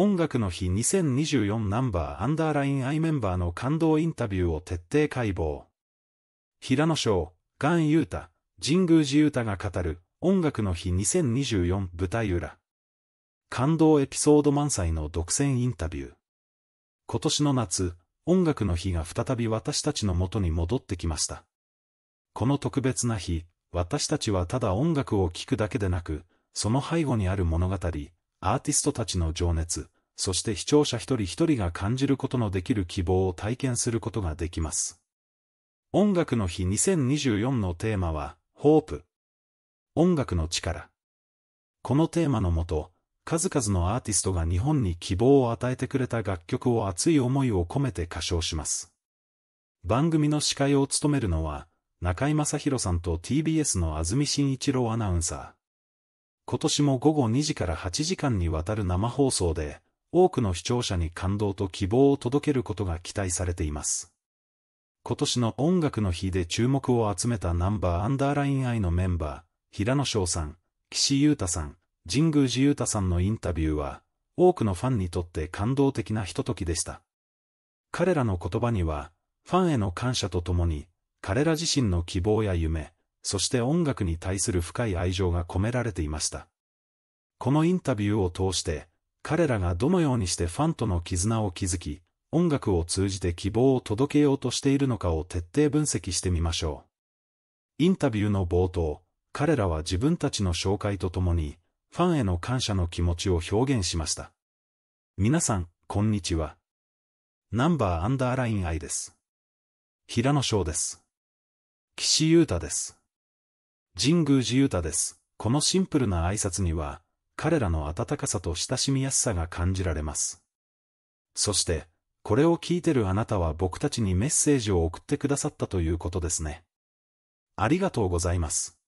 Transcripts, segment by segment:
音楽の日2024ナンバーアンダーラインアイメンバーの感動インタビューを徹底解剖。平野翔、岩優太、神宮寺優太が語る音楽の日2024舞台裏。感動エピソード満載の独占インタビュー。今年の夏、音楽の日が再び私たちの元に戻ってきました。この特別な日、私たちはただ音楽を聴くだけでなく、その背後にある物語、アーティストたちの情熱、そして視聴者一人一人が感じることのできる希望を体験することができます。音楽の日2024のテーマは、ホープ。音楽の力。このテーマのもと、数々のアーティストが日本に希望を与えてくれた楽曲を熱い思いを込めて歌唱します。番組の司会を務めるのは、中井正宏さんと TBS の安住紳一郎アナウンサー。今年も午後2時から8時間にわたる生放送で、多くの視聴者に感動と希望を届けることが期待されています。今年の音楽の日で注目を集めたナンバーアンダーライン愛のメンバー、平野翔さん、岸優太さん、神宮寺優太さんのインタビューは、多くのファンにとって感動的なひとときでした。彼らの言葉には、ファンへの感謝とともに、彼ら自身の希望や夢、そして音楽に対する深い愛情が込められていました。このインタビューを通して、彼らがどのようにしてファンとの絆を築き、音楽を通じて希望を届けようとしているのかを徹底分析してみましょう。インタビューの冒頭、彼らは自分たちの紹介とともに、ファンへの感謝の気持ちを表現しました。皆さん、こんにちは。ナンバーアンダーライン愛です。平野翔です。岸優太です。神宮寺勇太です。このシンプルな挨拶には、彼らの温かさと親しみやすさが感じられます。そして、これを聞いてるあなたは僕たちにメッセージを送ってくださったということですね。ありがとうございます。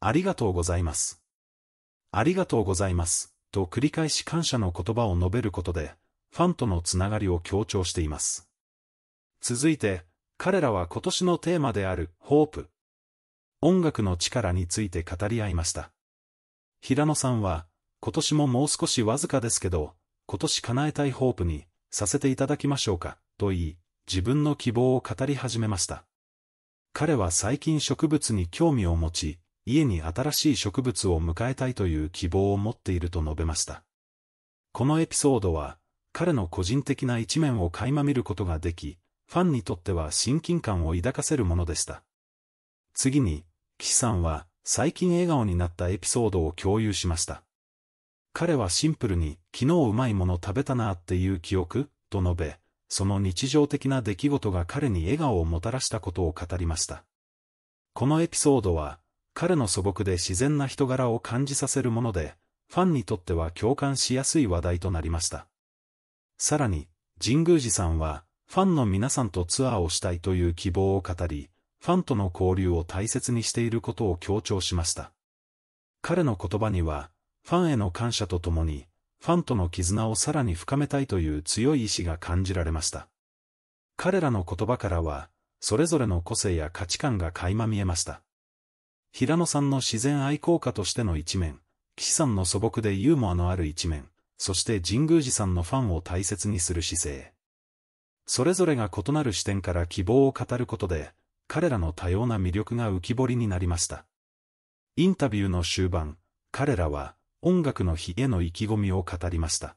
ありがとうございます。ありがとうございます。と繰り返し感謝の言葉を述べることで、ファンとのつながりを強調しています。続いて、彼らは今年のテーマである、ホープ音楽の力について語り合いました。平野さんは、今年ももう少しわずかですけど、今年叶えたいホープにさせていただきましょうか、と言い、自分の希望を語り始めました。彼は最近植物に興味を持ち、家に新しい植物を迎えたいという希望を持っていると述べました。このエピソードは、彼の個人的な一面を垣間見ることができ、ファンにとっては親近感を抱かせるものでした。次に、岸さんは最近笑顔になったエピソードを共有しました。彼はシンプルに、昨日うまいもの食べたなっていう記憶、と述べ、その日常的な出来事が彼に笑顔をもたらしたことを語りました。このエピソードは、彼の素朴で自然な人柄を感じさせるもので、ファンにとっては共感しやすい話題となりました。さらに、神宮寺さんは、ファンの皆さんとツアーをしたいという希望を語り、ファンとの交流を大切にしていることを強調しました。彼の言葉には、ファンへの感謝とともに、ファンとの絆をさらに深めたいという強い意志が感じられました。彼らの言葉からは、それぞれの個性や価値観が垣間見えました。平野さんの自然愛好家としての一面、岸さんの素朴でユーモアのある一面、そして神宮寺さんのファンを大切にする姿勢。それぞれが異なる視点から希望を語ることで、彼らの多様な魅力が浮き彫りになりました。インタビューの終盤、彼らは音楽の日への意気込みを語りました。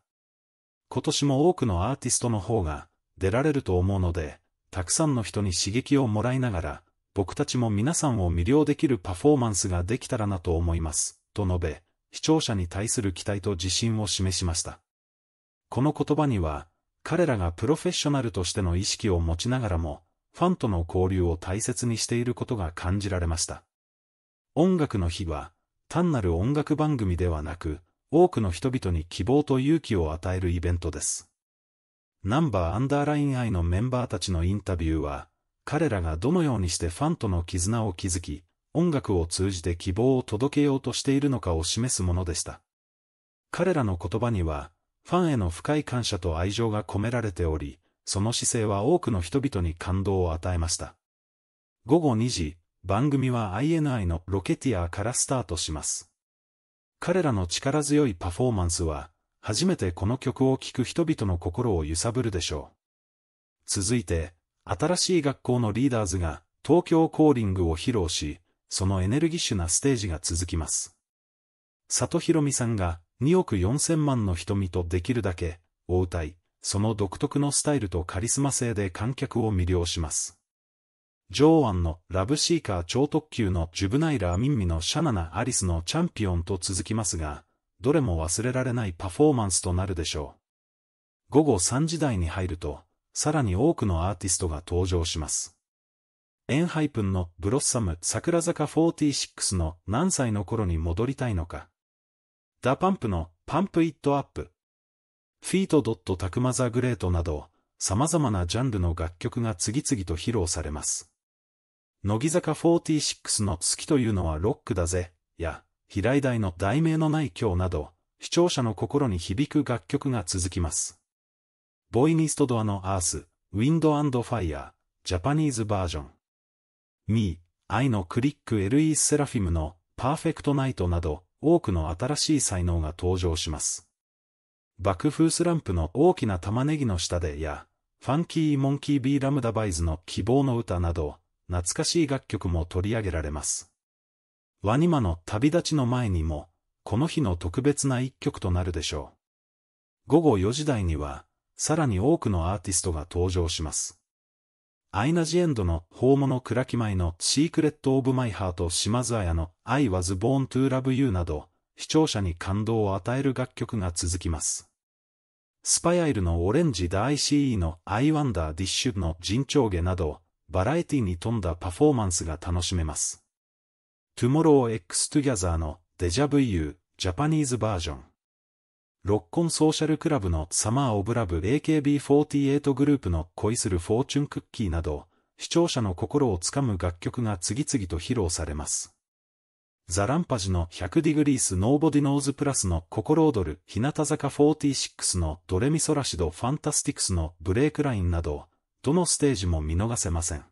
今年も多くのアーティストの方が出られると思うので、たくさんの人に刺激をもらいながら、僕たちも皆さんを魅了できるパフォーマンスができたらなと思います、と述べ、視聴者に対する期待と自信を示しました。この言葉には、彼らがプロフェッショナルとしての意識を持ちながらも、ファンとの交流を大切にしていることが感じられました。音楽の日は、単なる音楽番組ではなく、多くの人々に希望と勇気を与えるイベントです。ナンバーアンダーラインアイのメンバーたちのインタビューは、彼らがどのようにしてファンとの絆を築き、音楽を通じて希望を届けようとしているのかを示すものでした。彼らの言葉には、ファンへの深い感謝と愛情が込められており、その姿勢は多くの人々に感動を与えました。午後2時、番組は INI のロケティアからスタートします。彼らの力強いパフォーマンスは、初めてこの曲を聴く人々の心を揺さぶるでしょう。続いて、新しい学校のリーダーズが、東京コーリングを披露し、そのエネルギッシュなステージが続きます。里ひろみさんが、2億4千万の瞳とできるだけ、お歌い、その独特のスタイルとカリスマ性で観客を魅了します。上腕のラブシーカー超特急のジュブナイラ・アミンミのシャナナ・アリスのチャンピオンと続きますが、どれも忘れられないパフォーマンスとなるでしょう。午後3時台に入ると、さらに多くのアーティストが登場します。エンハイプンのブロッサム桜坂46の何歳の頃に戻りたいのか。ダパンプのパンプイットアップフィート・ドット・タクマ・ザ・グレートなど、様々なジャンルの楽曲が次々と披露されます。乃木坂46の好きというのはロックだぜ、や、平井大の題名のない今日など、視聴者の心に響く楽曲が続きます。ボイニストドアのアース、ウィンドアンドファイア、ジャパニーズバージョン。ミー、愛のクリック LE セラフィムのパーフェクトナイトなど、多くの新しい才能が登場します。爆風スランプの大きな玉ねぎの下でや、ファンキー・モンキー・ビー・ラムダ・バイズの希望の歌など、懐かしい楽曲も取り上げられます。ワニマの旅立ちの前にも、この日の特別な一曲となるでしょう。午後4時台には、さらに多くのアーティストが登場します。アイナ・ジ・エンドの法物クラキマイのシークレット・オブ・マイ・ハート・島津彩の I was born to love you など、視聴者に感動を与える楽曲が続きます。スパアイルのオレンジダシ c e の I Wonder ディッシュの人長下など、バラエティに富んだパフォーマンスが楽しめます。Tomorrow X Together のデジャブ U ジャパニーズバージョン。ロッコンソーシャルクラブのサマーオブラブ AKB48 グループの恋するフォーチュンクッキーなど、視聴者の心をつかむ楽曲が次々と披露されます。ザランパジの100ディグリースノーボディノーズプラスの心躍る日向坂46のドレミソラシドファンタスティクスのブレイクラインなど、どのステージも見逃せません。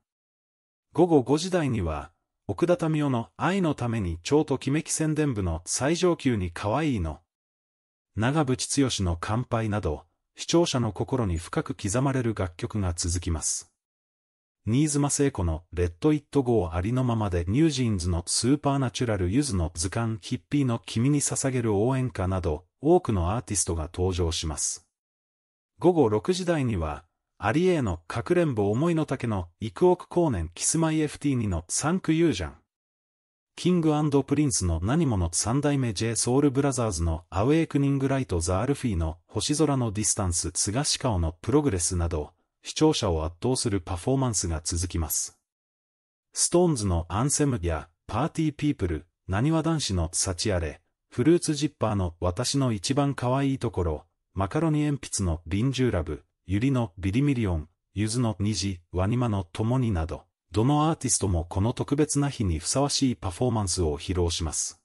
午後5時台には、奥田民生の愛のために超ときめき宣伝部の最上級に可愛いの、長渕剛の乾杯など、視聴者の心に深く刻まれる楽曲が続きます。新妻聖子のレッド・イット・ゴーありのままでニュージーンズのスーパーナチュラル・ユズの図鑑ヒッピーの君に捧げる応援歌など多くのアーティストが登場します。午後6時台には、アリエーのかくれんぼ思いの丈の幾億光年キスマイ FT2 のサンクユージャン。キングプリンスの何者三代目 J ソウルブラザーズのアウェイクニングライトザ・アルフィーの星空のディスタンス・ツガシカオのプログレスなど、視聴者を圧倒するパフォーマンスが続きます。ストーンズのアンセムやパーティーピープル、なにわ男子のサチアレ、フルーツジッパーの私の一番可愛いところ、マカロニ鉛筆の臨終ラブ、ユリのビリミリオン、ゆずの虹、ワニマの共になど、どのアーティストもこの特別な日にふさわしいパフォーマンスを披露します。